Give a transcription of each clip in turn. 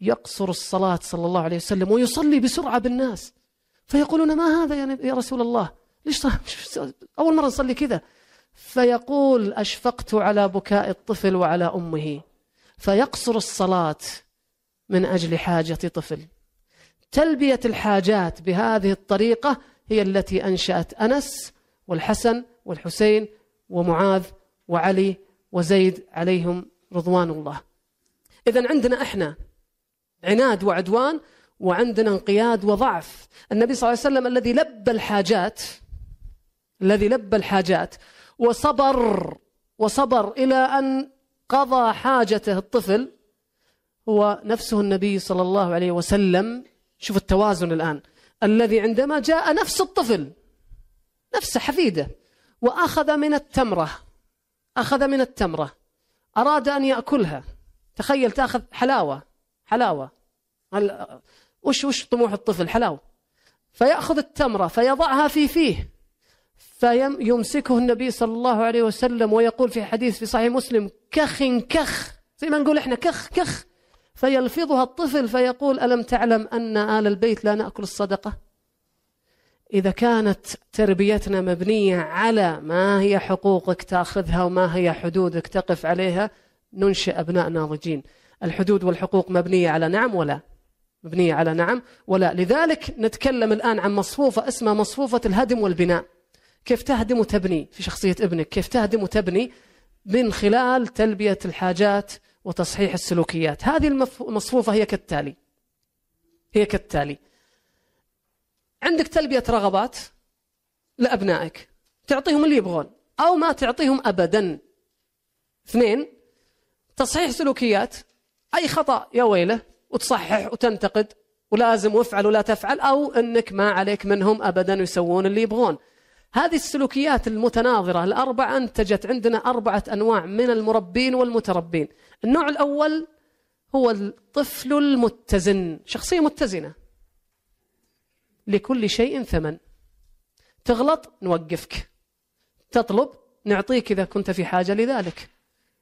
يقصر الصلاة صلى الله عليه وسلم ويصلي بسرعة بالناس فيقولون ما هذا يا رسول الله ليش أول مرة نصلي كذا فيقول أشفقت على بكاء الطفل وعلى أمه فيقصر الصلاة من أجل حاجة طفل تلبية الحاجات بهذه الطريقة هي التي أنشأت أنس والحسن والحسين ومعاذ وعلي وزيد عليهم رضوان الله إذا عندنا إحنا عناد وعدوان وعندنا انقياد وضعف النبي صلى الله عليه وسلم الذي لبى الحاجات الذي لبى الحاجات وصبر وصبر إلى أن قضى حاجته الطفل هو نفسه النبي صلى الله عليه وسلم شوف التوازن الآن الذي عندما جاء نفس الطفل نفسه حفيده وأخذ من التمرة أخذ من التمرة أراد أن يأكلها تخيل تأخذ حلاوة حلاوة وش وش طموح الطفل حلاوة فيأخذ التمرة فيضعها في فيه فيمسكه النبي صلى الله عليه وسلم ويقول في حديث في صحيح مسلم كخ كخ زي ما نقول احنا كخ كخ فيلفظها الطفل فيقول ألم تعلم أن آل البيت لا نأكل الصدقة إذا كانت تربيتنا مبنية على ما هي حقوقك تأخذها وما هي حدودك تقف عليها ننشئ أبناء ناضجين الحدود والحقوق مبنية على نعم ولا مبنية على نعم ولا لذلك نتكلم الآن عن مصفوفة اسمها مصفوفة الهدم والبناء كيف تهدم وتبني في شخصية ابنك كيف تهدم وتبني من خلال تلبية الحاجات وتصحيح السلوكيات هذه المصفوفة هي كالتالي هي كالتالي عندك تلبية رغبات لأبنائك تعطيهم اللي يبغون أو ما تعطيهم أبدا اثنين تصحيح سلوكيات أي خطأ يا ويله وتصحح وتنتقد ولازم وافعل ولا تفعل أو أنك ما عليك منهم أبدا يسوون اللي يبغون هذه السلوكيات المتناظرة الأربعة أنتجت عندنا أربعة أنواع من المربين والمتربين النوع الأول هو الطفل المتزن شخصية متزنة لكل شيء ثمن تغلط نوقفك تطلب نعطيك إذا كنت في حاجة لذلك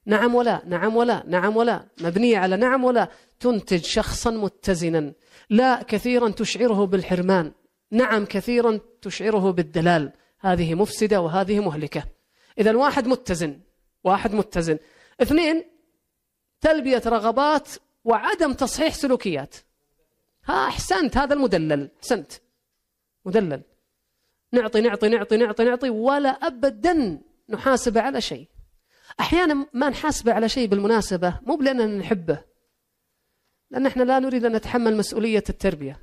نعم ولا نعم ولا نعم ولا مبنية على نعم ولا تنتج شخصا متزنا لا كثيرا تشعره بالحرمان نعم كثيرا تشعره بالدلال هذه مفسدة وهذه مهلكة إذا واحد متزن واحد متزن اثنين تلبية رغبات وعدم تصحيح سلوكيات ها أحسنت هذا المدلل أحسنت مدلل نعطي نعطي نعطي نعطي نعطي ولا أبدا نحاسب على شيء أحيانا ما نحاسبه على شيء بالمناسبة مو لأننا نحبه لأن احنا لا نريد أن نتحمل مسؤولية التربية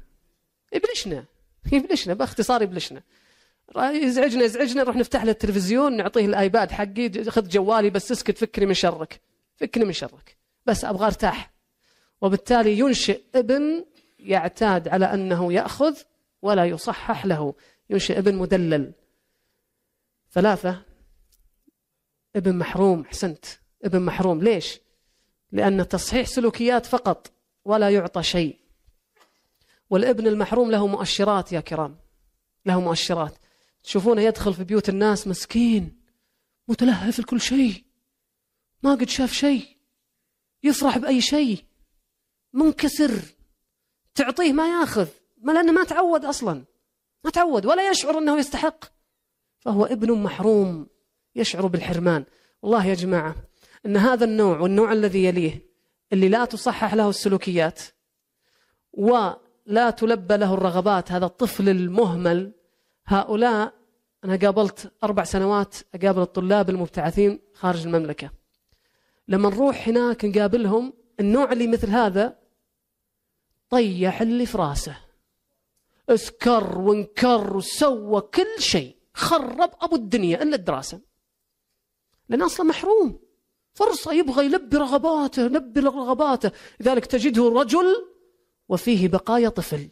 يبلشنا يبلشنا باختصار يبلشنا يزعجنا يزعجنا نروح نفتح له التلفزيون نعطيه الايباد حقي خذ جوالي بس اسكت فكني من شرك فكني من شرك بس ابغى ارتاح وبالتالي ينشئ ابن يعتاد على انه ياخذ ولا يصحح له ينشئ ابن مدلل ثلاثه ابن محروم حسنت ابن محروم ليش؟ لأن تصحيح سلوكيات فقط ولا يعطى شيء والابن المحروم له مؤشرات يا كرام له مؤشرات تشوفونه يدخل في بيوت الناس مسكين متلهف لكل شيء ما قد شاف شيء يفرح بأي شيء منكسر تعطيه ما ياخذ ما لأنه ما تعود أصلا ما تعود ولا يشعر أنه يستحق فهو ابن محروم يشعر بالحرمان والله يا جماعة أن هذا النوع والنوع الذي يليه اللي لا تصحح له السلوكيات ولا تلبى له الرغبات هذا الطفل المهمل هؤلاء أنا قابلت أربع سنوات أقابل الطلاب المبتعثين خارج المملكة لما نروح هناك نقابلهم النوع اللي مثل هذا طيح اللي في راسه اسكر وانكر وسوى كل شيء خرب أبو الدنيا إلا الدراسة لأنه أصلا محروم فرصة يبغى يلبي رغباته يلبي رغباته لذلك تجده رجل وفيه بقايا طفل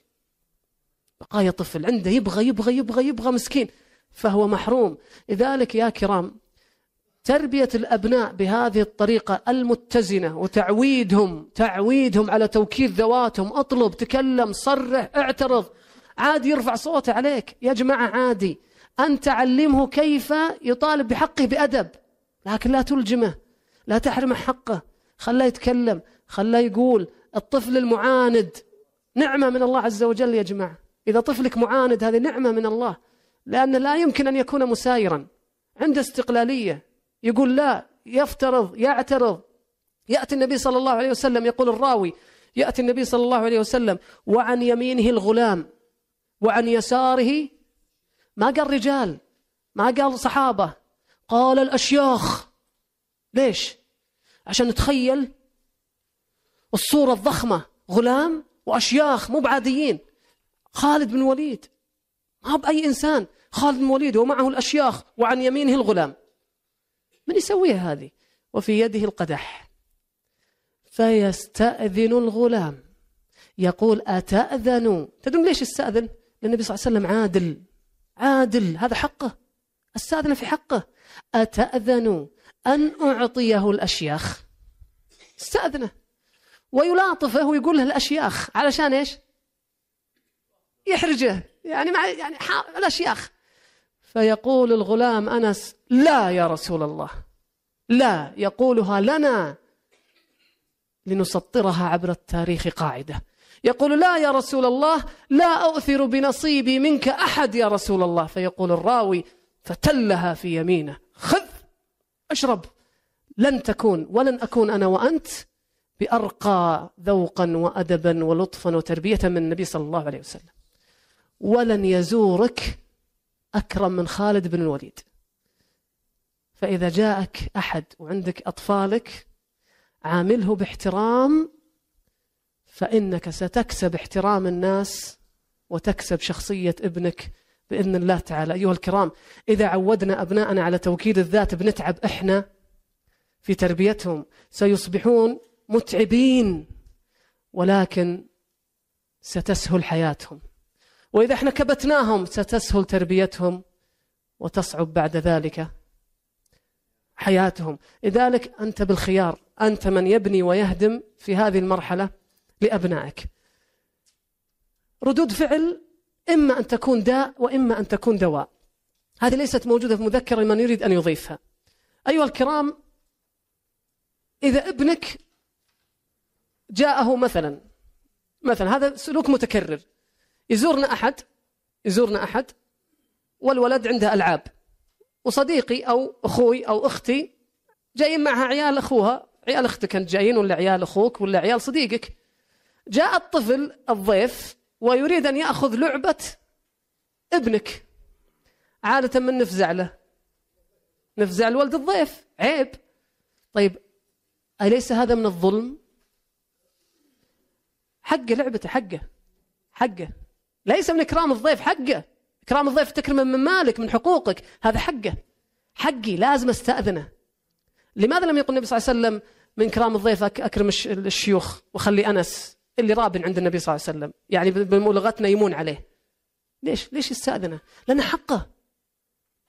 بقايا طفل عنده يبغى يبغى يبغى يبغى مسكين فهو محروم لذلك يا كرام تربية الأبناء بهذه الطريقة المتزنة وتعويدهم تعويدهم على توكيد ذواتهم أطلب تكلم صرح اعترض عادي يرفع صوته عليك يا جماعة عادي أن تعلمه كيف يطالب بحقه بأدب لكن لا تلجمه لا تحرمه حقه خلاه يتكلم خلاه يقول الطفل المعاند نعمة من الله عز وجل يا جماعة إذا طفلك معاند هذه نعمة من الله لأن لا يمكن أن يكون مسايرا عنده استقلالية يقول لا يفترض يعترض يأتي النبي صلى الله عليه وسلم يقول الراوي يأتي النبي صلى الله عليه وسلم وعن يمينه الغلام وعن يساره ما قال رجال ما قال صحابة قال الأشياخ ليش؟ عشان نتخيل الصورة الضخمة غلام وأشياخ مو بعاديين خالد بن وليد ما بأي إنسان خالد بن وليد ومعه الأشياخ وعن يمينه الغلام من يسويها هذه وفي يده القدح فيستأذن الغلام يقول أتأذن تدرون ليش استأذن لأن النبي صلى الله عليه وسلم عادل عادل هذا حقه استاذنا في حقه اتاذن ان اعطيه الاشياخ استاذنه ويلاطفه ويقول له الاشياخ علشان ايش؟ يحرجه يعني مع يعني الاشياخ فيقول الغلام انس لا يا رسول الله لا يقولها لنا لنسطرها عبر التاريخ قاعده يقول لا يا رسول الله لا أؤثر بنصيبي منك أحد يا رسول الله فيقول الراوي فتلها في يمينه خذ اشرب لن تكون ولن اكون انا وانت بارقى ذوقا وادبا ولطفا وتربيه من النبي صلى الله عليه وسلم ولن يزورك اكرم من خالد بن الوليد فاذا جاءك احد وعندك اطفالك عامله باحترام فانك ستكسب احترام الناس وتكسب شخصيه ابنك باذن الله تعالى ايها الكرام اذا عودنا ابناءنا على توكيد الذات بنتعب احنا في تربيتهم سيصبحون متعبين ولكن ستسهل حياتهم واذا احنا كبتناهم ستسهل تربيتهم وتصعب بعد ذلك حياتهم لذلك انت بالخيار انت من يبني ويهدم في هذه المرحله لابنائك ردود فعل إما أن تكون داء وإما أن تكون دواء هذه ليست موجودة في مذكرة لمن يريد أن يضيفها أيها الكرام إذا ابنك جاءه مثلا مثلا هذا سلوك متكرر يزورنا أحد يزورنا أحد والولد عنده ألعاب وصديقي أو أخوي أو أختي جايين معها عيال أخوها عيال أختك أنت جايين ولا عيال أخوك ولا عيال صديقك جاء الطفل الضيف ويريد أن يأخذ لعبة ابنك عادة من نفزع له نفزع لولد الضيف عيب طيب أليس هذا من الظلم حقه لعبته حقه حقه ليس من إكرام الضيف حقه إكرام الضيف تكرمه من مالك من حقوقك هذا حقه حقي لازم استأذنه لماذا لم يقل النبي صلى الله عليه وسلم من كرام الضيف أكرم الشيوخ وخلي أنس اللي راب عند النبي صلى الله عليه وسلم يعني بلغتنا يمون عليه ليش ليش يستأذنه لأنه حقه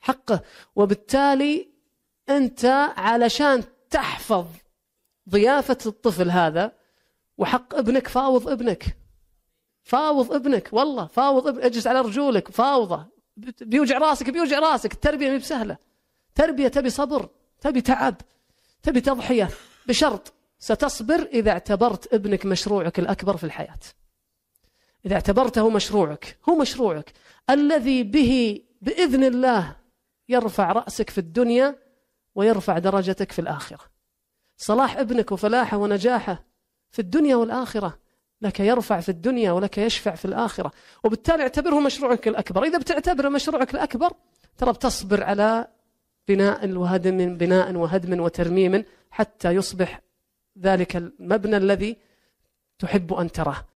حقه وبالتالي أنت علشان تحفظ ضيافة الطفل هذا وحق ابنك فاوض ابنك فاوض ابنك والله فاوض ابنك اجلس على رجولك فاوضه بيوجع راسك بيوجع راسك التربية مو بسهلة تربية تبي صبر تبي تعب تبي تضحية بشرط ستصبر إذا اعتبرت ابنك مشروعك الأكبر في الحياة إذا اعتبرته مشروعك هو مشروعك الذي به بإذن الله يرفع رأسك في الدنيا ويرفع درجتك في الآخرة صلاح ابنك وفلاحه ونجاحه في الدنيا والآخرة لك يرفع في الدنيا ولك يشفع في الآخرة وبالتالي اعتبره مشروعك الأكبر إذا بتعتبره مشروعك الأكبر ترى بتصبر على بناء وهدم بناء وهدم وترميم حتى يصبح ذلك المبنى الذي تحب أن تراه